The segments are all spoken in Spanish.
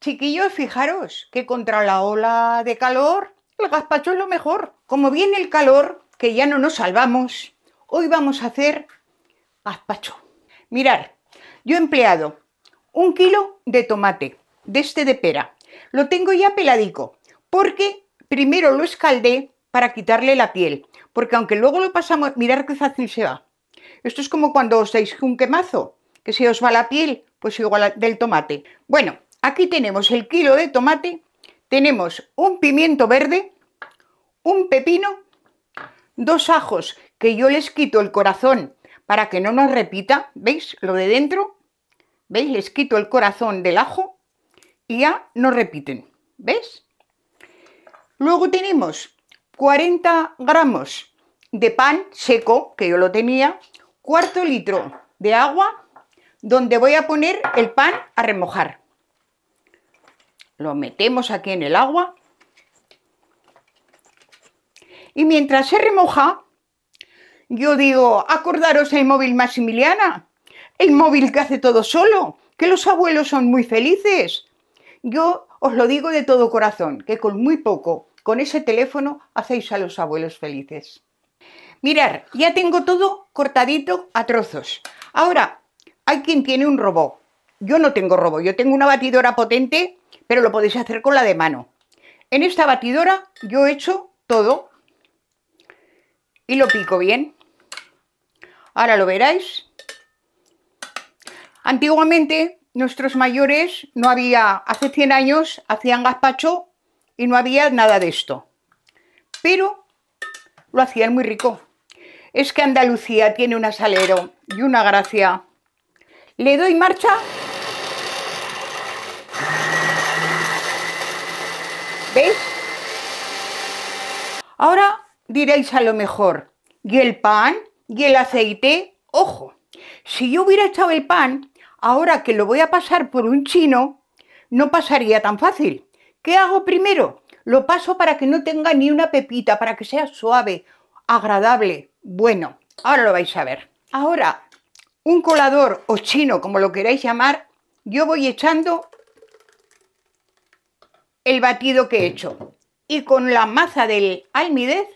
Chiquillos, fijaros que contra la ola de calor, el gazpacho es lo mejor. Como viene el calor, que ya no nos salvamos, hoy vamos a hacer gazpacho. Mirad, yo he empleado un kilo de tomate, de este de pera. Lo tengo ya peladico, porque primero lo escaldé para quitarle la piel, porque aunque luego lo pasamos, mirad qué fácil se va. Esto es como cuando os dais un quemazo, que se os va la piel, pues igual del tomate. Bueno, Aquí tenemos el kilo de tomate, tenemos un pimiento verde, un pepino, dos ajos que yo les quito el corazón para que no nos repita, ¿veis? Lo de dentro, ¿veis? Les quito el corazón del ajo y ya no repiten, ¿veis? Luego tenemos 40 gramos de pan seco, que yo lo tenía, cuarto litro de agua, donde voy a poner el pan a remojar. Lo metemos aquí en el agua. Y mientras se remoja, yo digo, acordaros el móvil Maximiliana, el móvil que hace todo solo, que los abuelos son muy felices. Yo os lo digo de todo corazón, que con muy poco, con ese teléfono, hacéis a los abuelos felices. Mirar, ya tengo todo cortadito a trozos. Ahora, hay quien tiene un robot. Yo no tengo robot, yo tengo una batidora potente pero lo podéis hacer con la de mano. En esta batidora yo he hecho todo y lo pico bien. Ahora lo veréis. Antiguamente nuestros mayores no había, hace 100 años hacían gazpacho y no había nada de esto. Pero lo hacían muy rico. Es que Andalucía tiene un asalero y una gracia. Le doy marcha. ¿Veis? Ahora diréis a lo mejor, ¿y el pan? ¿Y el aceite? Ojo, si yo hubiera echado el pan, ahora que lo voy a pasar por un chino, no pasaría tan fácil. ¿Qué hago primero? Lo paso para que no tenga ni una pepita, para que sea suave, agradable, bueno. Ahora lo vais a ver. Ahora, un colador o chino, como lo queráis llamar, yo voy echando el batido que he hecho. Y con la masa del almidez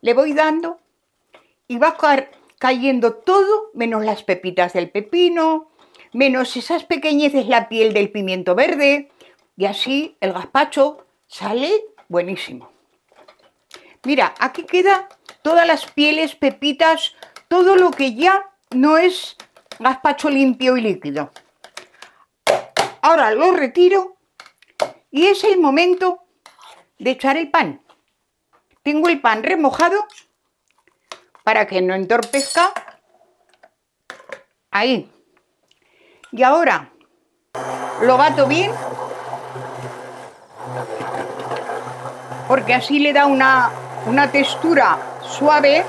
le voy dando y va a cayendo todo menos las pepitas del pepino, menos esas pequeñeces la piel del pimiento verde y así el gazpacho sale buenísimo. Mira, aquí queda todas las pieles, pepitas, todo lo que ya no es gazpacho limpio y líquido. Ahora lo retiro y es el momento de echar el pan. Tengo el pan remojado para que no entorpezca. Ahí. Y ahora lo bato bien porque así le da una, textura suave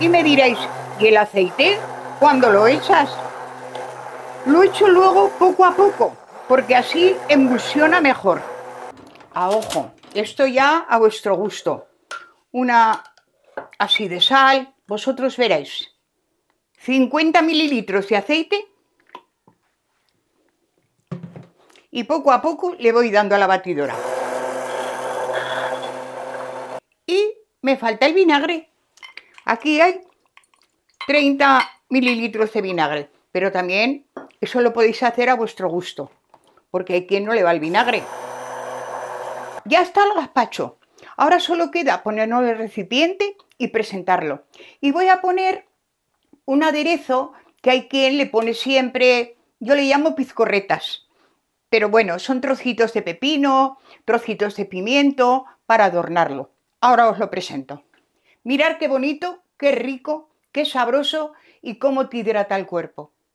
y me diréis, ¿y el aceite cuando lo echas? Lo echo luego poco a poco porque así emulsiona mejor. A ah, ojo, esto ya a vuestro gusto. Una así de sal, vosotros veréis. 50 mililitros de aceite y poco a poco le voy dando a la batidora. Y me falta el vinagre. Aquí hay 30 mililitros de vinagre, pero también eso lo podéis hacer a vuestro gusto porque hay quien no le va el vinagre. Ya está el gazpacho. Ahora solo queda ponernos el recipiente y presentarlo. Y voy a poner un aderezo que hay quien le pone siempre, yo le llamo pizcorretas. Pero bueno, son trocitos de pepino, trocitos de pimiento para adornarlo. Ahora os lo presento. Mirad qué bonito, qué rico, qué sabroso y cómo te hidrata el cuerpo.